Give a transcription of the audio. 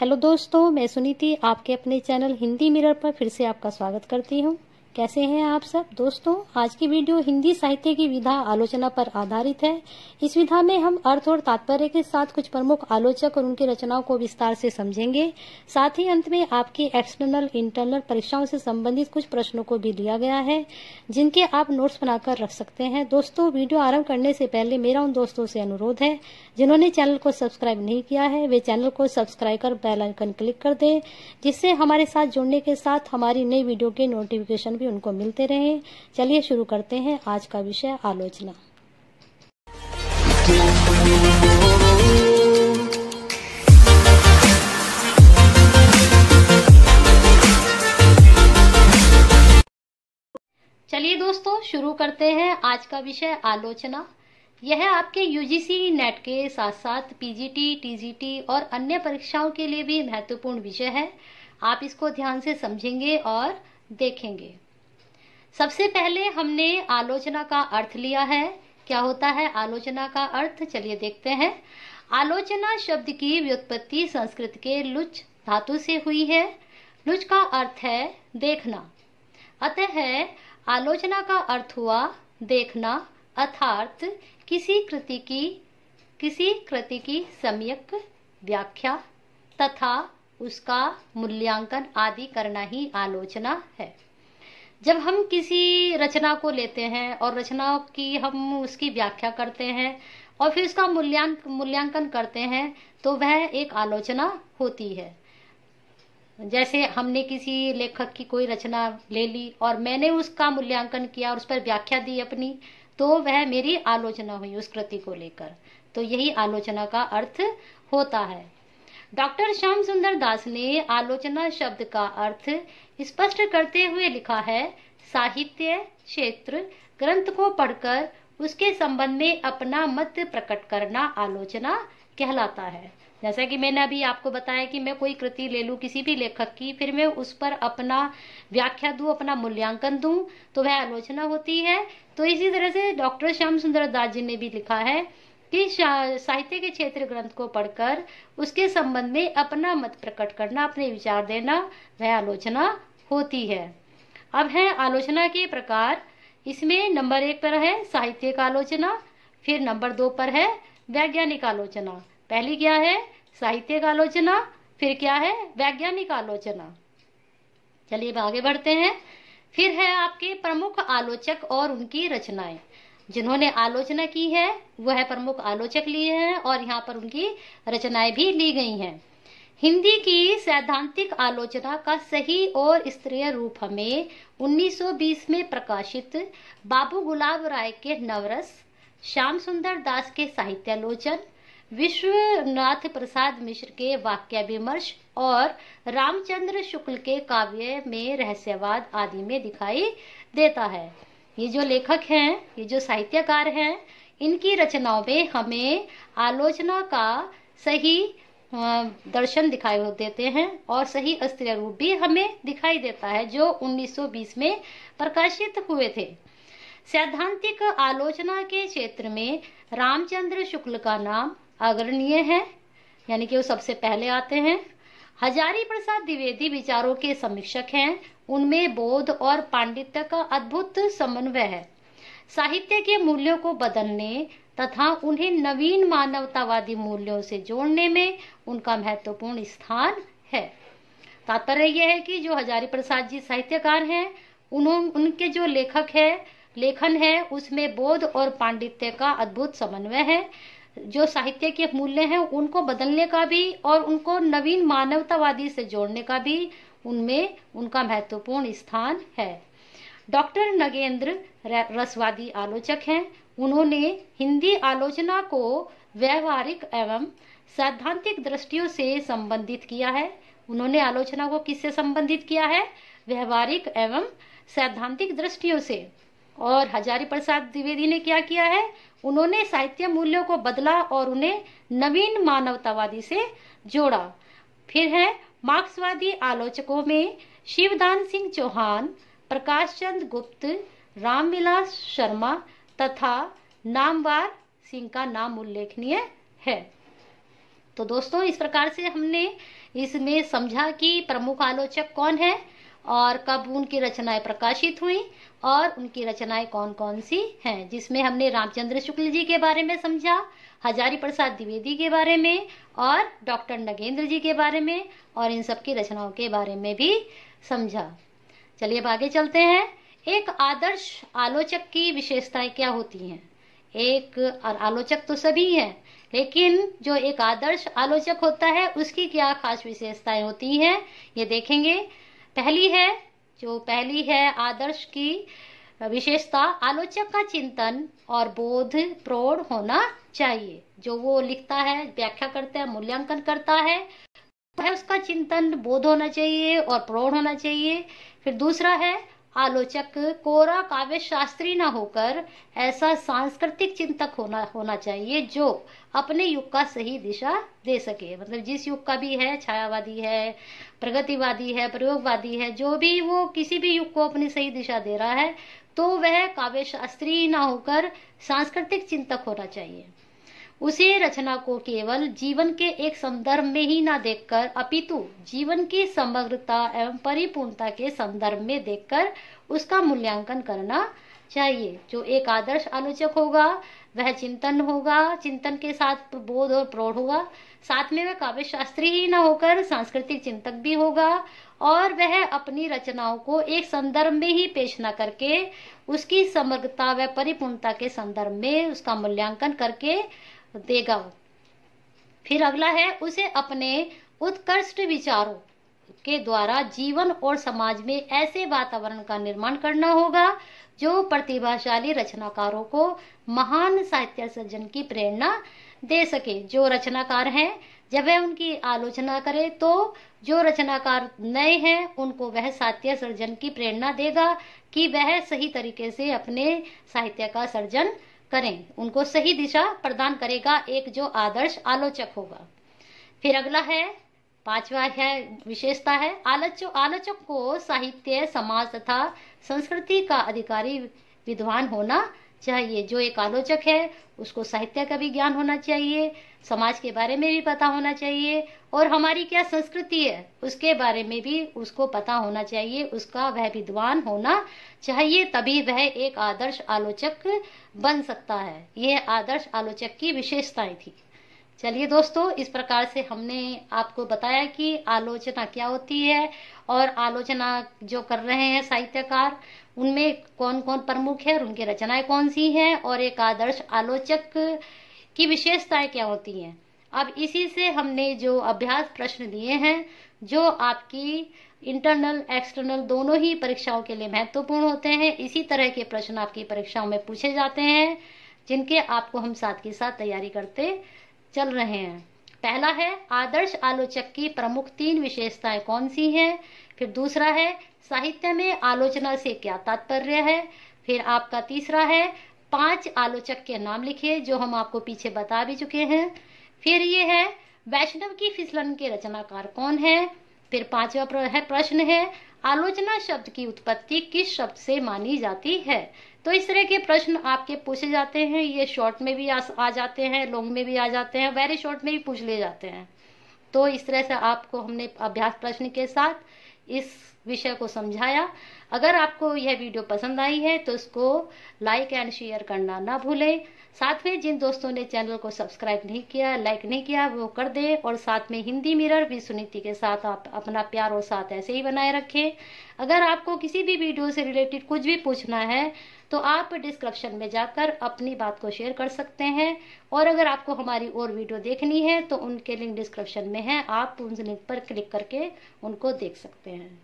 hello दोस्तों मैं सुनीति आपके अपने चैनल हिंदी मिरर पर फिर से आपका स्वागत करती हूँ कैसे हैं आप सब दोस्तों आज की वीडियो हिंदी साहित्य की विधा आलोचना पर आधारित है इस विधा में हम अर्थ और तात्पर्य के साथ कुछ प्रमुख आलोचक और उनकी रचनाओं को विस्तार से समझेंगे साथ ही अंत में आपके एक्सटर्नल इंटरनल परीक्षाओं से संबंधित कुछ प्रश्नों को भी लिया गया है जिनके आप नोट्स बनाकर रख सकते हैं दोस्तों वीडियो आरम्भ करने से पहले मेरा उन दोस्तों से अनुरोध है जिन्होंने चैनल को सब्सक्राइब नहीं किया है वे चैनल को सब्सक्राइब कर बैलाइकन क्लिक कर दें जिससे हमारे साथ जुड़ने के साथ हमारी नई वीडियो के नोटिफिकेशन भी भी उनको मिलते रहे चलिए शुरू करते हैं आज का विषय आलोचना चलिए दोस्तों शुरू करते हैं आज का विषय आलोचना यह आपके यूजीसी नेट के साथ साथ पीजीटी टीजीटी और अन्य परीक्षाओं के लिए भी महत्वपूर्ण विषय है आप इसको ध्यान से समझेंगे और देखेंगे सबसे पहले हमने आलोचना का अर्थ लिया है क्या होता है आलोचना का अर्थ चलिए देखते हैं आलोचना शब्द की व्युत्पत्ति संस्कृत के लुच धातु से हुई है लुच का अर्थ है देखना अतः आलोचना का अर्थ हुआ देखना अर्थात किसी कृति की किसी कृति की सम्यक व्याख्या तथा उसका मूल्यांकन आदि करना ही आलोचना है जब हम किसी रचना को लेते हैं और रचना की हम उसकी व्याख्या करते हैं और फिर उसका मूल्यांक मूल्यांकन करते हैं तो वह एक आलोचना होती है जैसे हमने किसी लेखक की कोई रचना ले ली और मैंने उसका मूल्यांकन किया और उस पर व्याख्या दी अपनी तो वह मेरी आलोचना हुई उस कृति को लेकर तो यही आलोचना का अर्थ होता है डॉक्टर श्याम सुंदर दास ने आलोचना शब्द का अर्थ स्पष्ट करते हुए लिखा है साहित्य क्षेत्र ग्रंथ को पढ़कर उसके संबंध में अपना मत प्रकट करना आलोचना कहलाता है जैसा कि मैंने अभी आपको बताया कि मैं कोई कृति ले लू किसी भी लेखक की फिर मैं उस पर अपना व्याख्या दू अपना मूल्यांकन दू तो वह आलोचना होती है तो इसी तरह से डॉक्टर श्याम सुंदर दास जी ने भी लिखा है ही साहित्य के क्षेत्र ग्रंथ को पढ़कर उसके संबंध में अपना मत प्रकट करना अपने विचार देना वह आलोचना होती है अब है आलोचना के प्रकार इसमें नंबर एक पर है का आलोचना फिर नंबर दो पर है वैज्ञानिक आलोचना पहली क्या है का आलोचना फिर क्या है वैज्ञानिक आलोचना चलिए आगे बढ़ते हैं फिर है आपके प्रमुख आलोचक और उनकी रचनाएं जिन्होंने आलोचना की है वह प्रमुख आलोचक लिए हैं और यहाँ पर उनकी रचनाएं भी ली गई हैं हिंदी की सैद्धांतिक आलोचना का सही और स्त्रीय रूप हमें 1920 में प्रकाशित बाबू गुलाब राय के नवरस श्याम सुंदर दास के साहित्यालोचन विश्वनाथ प्रसाद मिश्र के वाक्य विमर्श और रामचंद्र शुक्ल के काव्य में रहस्यवाद आदि में दिखाई देता है ये जो लेखक हैं ये जो साहित्यकार हैं इनकी रचनाओं में हमें आलोचना का सही दर्शन दिखाई देते हैं और सही स्त्री रूप भी हमें दिखाई देता है जो 1920 में प्रकाशित हुए थे सैद्धांतिक आलोचना के क्षेत्र में रामचंद्र शुक्ल का नाम अग्रणीय है यानी कि वो सबसे पहले आते हैं हजारी प्रसाद द्विवेदी विचारों के समीक्षक हैं उनमें बोध और पांडित्य का अद्भुत समन्वय है साहित्य के मूल्यों को बदलने तथा उन्हें नवीन मानवतावादी मूल्यों से जोड़ने में उनका महत्वपूर्ण स्थान है तात्पर्य यह है कि जो हजारी प्रसाद जी साहित्यकार हैं उन्होंने उनके जो लेखक है लेखन है उसमें बोध और पांडित्य का अद्भुत समन्वय है जो साहित्य के मूल्य हैं उनको बदलने का भी और उनको नवीन मानवतावादी से जोड़ने का भी उनमें उनका महत्वपूर्ण स्थान है डॉक्टर नगेंद्र रसवादी आलोचक हैं उन्होंने हिंदी आलोचना को व्यवहारिक एवं सैद्धांतिक दृष्टियों से संबंधित किया है उन्होंने आलोचना को किससे संबंधित किया है व्यवहारिक एवं सैद्धांतिक दृष्टियों से और हजारी प्रसाद द्विवेदी ने क्या किया है उन्होंने साहित्य मूल्यों को बदला और उन्हें नवीन मानवतावादी से जोड़ा फिर है मार्क्सवादी आलोचकों में शिवदान सिंह चौहान प्रकाश चंद गुप्त रामविलास शर्मा तथा नामवार सिंह का नाम उल्लेखनीय है तो दोस्तों इस प्रकार से हमने इसमें समझा कि प्रमुख आलोचक कौन है और कब उनकी रचनाएं प्रकाशित हुई और उनकी रचनाएं कौन कौन सी हैं जिसमें हमने रामचंद्र शुक्ल जी के बारे में समझा हजारी प्रसाद द्विवेदी के बारे में और डॉक्टर नगेंद्र जी के बारे में और इन सबकी रचनाओं के बारे में भी समझा चलिए अब आगे चलते हैं एक आदर्श आलोचक की विशेषताएं क्या होती हैं एक और आलोचक तो सभी हैं लेकिन जो एक आदर्श आलोचक होता है उसकी क्या खास विशेषताएं होती हैं ये देखेंगे पहली है जो पहली है आदर्श की विशेषता आलोचक का चिंतन और बोध प्रौढ़ होना चाहिए जो वो लिखता है व्याख्या करता है मूल्यांकन करता है है तो उसका चिंतन बोध होना चाहिए और प्रौढ़ होना चाहिए फिर दूसरा है आलोचक कोरा काव्य शास्त्री न होकर ऐसा सांस्कृतिक चिंतक होना होना चाहिए जो अपने युग का सही दिशा दे सके मतलब जिस युग का भी है छायावादी है प्रगतिवादी है प्रयोगवादी है जो भी वो किसी भी युग को अपनी सही दिशा दे रहा है तो वह काव्य शास्त्री न होकर सांस्कृतिक चिंतक होना चाहिए उसे रचना को केवल जीवन के एक संदर्भ में ही ना देखकर अपितु जीवन की समग्रता एवं परिपूर्णता के संदर्भ में देखकर उसका मूल्यांकन करना चाहिए जो एक आदर्श आलोचक होगा वह चिंतन होगा चिंतन के साथ बोध और प्रौढ़ होगा साथ में वह काव्य शास्त्री ही न होकर सांस्कृतिक चिंतक भी होगा और वह अपनी रचनाओं को एक संदर्भ में ही पेश न करके उसकी समग्रता व परिपूर्णता के संदर्भ में उसका मूल्यांकन करके देगा वो फिर अगला है उसे अपने उत्कृष्ट विचारों के द्वारा जीवन और समाज में ऐसे वातावरण का निर्माण करना होगा जो प्रतिभाशाली रचनाकारों को महान साहित्य सर्जन की प्रेरणा दे सके जो रचनाकार हैं जब वह उनकी आलोचना करे तो जो रचनाकार नए हैं उनको वह साहित्य सर्जन की प्रेरणा देगा कि वह सही तरीके से अपने साहित्य का सर्जन करें उनको सही दिशा प्रदान करेगा एक जो आदर्श आलोचक होगा फिर अगला है पांचवा है विशेषता है आलोचक आलोचक को साहित्य समाज तथा संस्कृति का अधिकारी विद्वान होना चाहिए जो एक आलोचक है उसको साहित्य का भी ज्ञान होना चाहिए समाज के बारे में भी पता होना चाहिए और हमारी क्या संस्कृति है उसके बारे में भी उसको पता होना चाहिए उसका वह विद्वान होना चाहिए तभी वह एक आदर्श आलोचक बन सकता है यह आदर्श आलोचक की विशेषताएं थी चलिए दोस्तों इस प्रकार से हमने आपको बताया कि आलोचना क्या होती है और आलोचना जो कर रहे हैं साहित्यकार उनमें कौन कौन प्रमुख है और उनकी रचनाएं कौन सी हैं और एक आदर्श आलोचक की विशेषताएं क्या होती हैं अब इसी से हमने जो अभ्यास प्रश्न दिए हैं जो आपकी इंटरनल एक्सटर्नल दोनों ही परीक्षाओं के लिए महत्वपूर्ण होते हैं इसी तरह के प्रश्न आपकी परीक्षाओं में पूछे जाते हैं जिनके आपको हम साथ के साथ तैयारी करते चल रहे हैं पहला है आदर्श आलोचक की प्रमुख तीन विशेषताएं कौन सी हैं फिर दूसरा है साहित्य में आलोचना से क्या तात्पर्य है फिर आपका तीसरा है पांच आलोचक के नाम लिखिए जो हम आपको पीछे बता भी चुके हैं फिर ये है वैष्णव की फिसलन के रचनाकार कौन है फिर पांचवा प्रश्न है आलोचना शब्द की उत्पत्ति किस शब्द से मानी जाती है तो इस तरह के प्रश्न आपके पूछे जाते हैं ये शॉर्ट में भी आ, आ जाते हैं लॉन्ग में भी आ जाते हैं वेरी शॉर्ट में भी पूछ लिए जाते हैं तो इस तरह से आपको हमने अभ्यास प्रश्न के साथ इस विषय को समझाया अगर आपको यह वीडियो पसंद आई है तो इसको लाइक एंड शेयर करना ना भूलें साथ में जिन दोस्तों ने चैनल को सब्सक्राइब नहीं किया लाइक नहीं किया वो कर दे और साथ में हिंदी मिरर भी सुनीति के साथ आप अपना प्यार और साथ ऐसे ही बनाए रखें अगर आपको किसी भी वीडियो से रिलेटेड कुछ भी पूछना है तो आप डिस्क्रिप्शन में जाकर अपनी बात को शेयर कर सकते हैं और अगर आपको हमारी और वीडियो देखनी है तो उनके लिंक डिस्क्रिप्शन में है आप उन लिंक पर क्लिक करके उनको देख सकते हैं